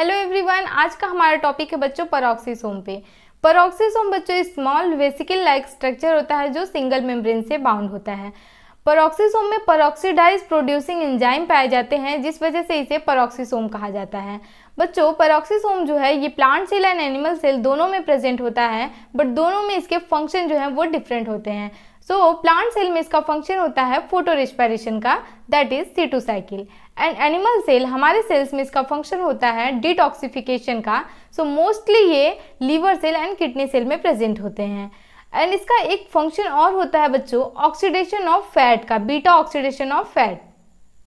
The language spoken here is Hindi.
हेलो एवरीवन आज का हमारा टॉपिक है बच्चों परोक्सीसोम पे परोक्सीसोम बच्चों स्मॉल वेसिकल लाइक स्ट्रक्चर होता है जो सिंगल मेम्ब्रेन से बाउंड होता है परोक्सीसोम में परोक्सीडाइज प्रोड्यूसिंग एंजाइम पाए जाते हैं जिस वजह से इसे परोक्सीसोम कहा जाता है बच्चों परोक्सीसोम जो है ये plant cell and animal cell दोनों में प्रेजेंट होता है बट दोनों में इसके फंक्शन जो है वो डिफरेंट होते हैं सो so, प्लांट सेल में इसका फंक्शन होता है फोटो रिस्पायरेशन का that is C cycle and animal cell हमारे सेल्स में इसका फंक्शन होता है डिटॉक्सिफिकेशन का सो so, मोस्टली ये liver cell and kidney cell में प्रेजेंट होते हैं एंड इसका एक फंक्शन और होता है बच्चों ऑक्सीडेशन ऑफ फैट का बीटा ऑक्सीडेशन ऑफ फैट